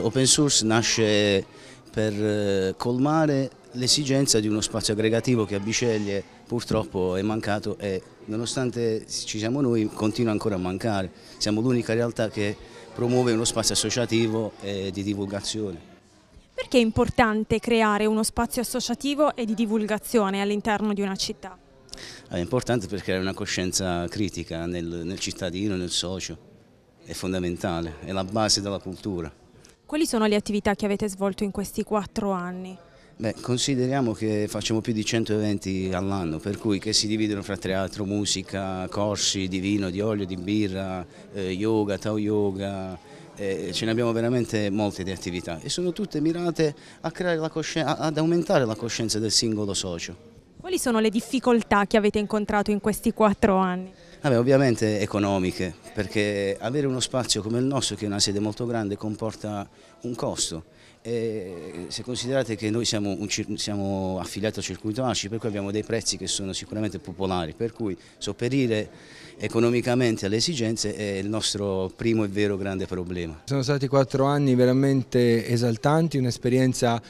Open Source nasce per eh, colmare l'esigenza di uno spazio aggregativo che a Biceglie purtroppo è mancato e nonostante ci siamo noi continua ancora a mancare. Siamo l'unica realtà che promuove uno spazio associativo e di divulgazione. Perché è importante creare uno spazio associativo e di divulgazione all'interno di una città? È importante perché creare una coscienza critica nel, nel cittadino, nel socio. È fondamentale, è la base della cultura. Quali sono le attività che avete svolto in questi quattro anni? Beh, consideriamo che facciamo più di 100 eventi all'anno, per cui che si dividono fra teatro, musica, corsi di vino, di olio, di birra, eh, yoga, tao yoga, eh, ce ne abbiamo veramente molte di attività e sono tutte mirate ad aumentare la coscienza del singolo socio. Quali sono le difficoltà che avete incontrato in questi quattro anni? Vabbè, ovviamente economiche, perché avere uno spazio come il nostro, che è una sede molto grande, comporta un costo. E se considerate che noi siamo, un, siamo affiliati al circuito ACI, per cui abbiamo dei prezzi che sono sicuramente popolari, per cui sopperire economicamente alle esigenze è il nostro primo e vero grande problema. Sono stati quattro anni veramente esaltanti, un'esperienza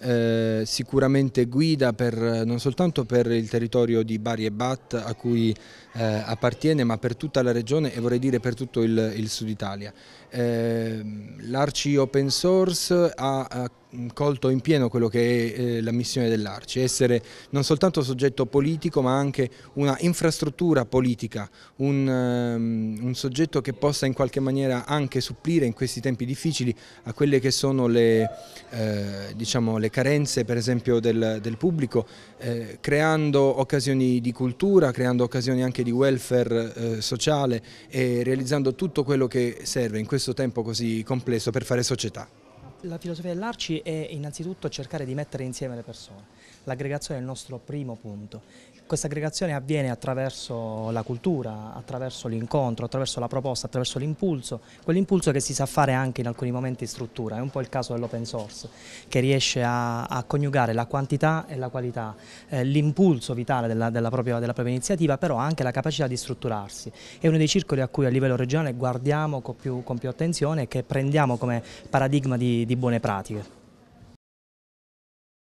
eh, sicuramente guida per, non soltanto per il territorio di Bari e Bat a cui eh, appartiene ma per tutta la regione e vorrei dire per tutto il, il sud Italia. Eh, L'Arci Open Source ha, ha colto in pieno quello che è eh, la missione dell'Arci, essere non soltanto soggetto politico ma anche una infrastruttura politica, un, ehm, un, soggetto che possa in qualche maniera anche supplire in questi tempi difficili a quelle che sono le, eh, diciamo, le carenze per esempio del, del pubblico, eh, creando occasioni di cultura, creando occasioni anche di welfare eh, sociale e realizzando tutto quello che serve in questo tempo così complesso per fare società. La filosofia dell'Arci è innanzitutto cercare di mettere insieme le persone. L'aggregazione è il nostro primo punto questa aggregazione avviene attraverso la cultura, attraverso l'incontro, attraverso la proposta, attraverso l'impulso, quell'impulso che si sa fare anche in alcuni momenti in struttura, è un po' il caso dell'open source, che riesce a, a, coniugare la quantità e la qualità, eh, l'impulso vitale della, della, propria, della, propria, iniziativa, però anche la capacità di strutturarsi. È uno dei circoli a cui a livello regionale guardiamo con più, con più attenzione e che prendiamo come paradigma di, di buone pratiche.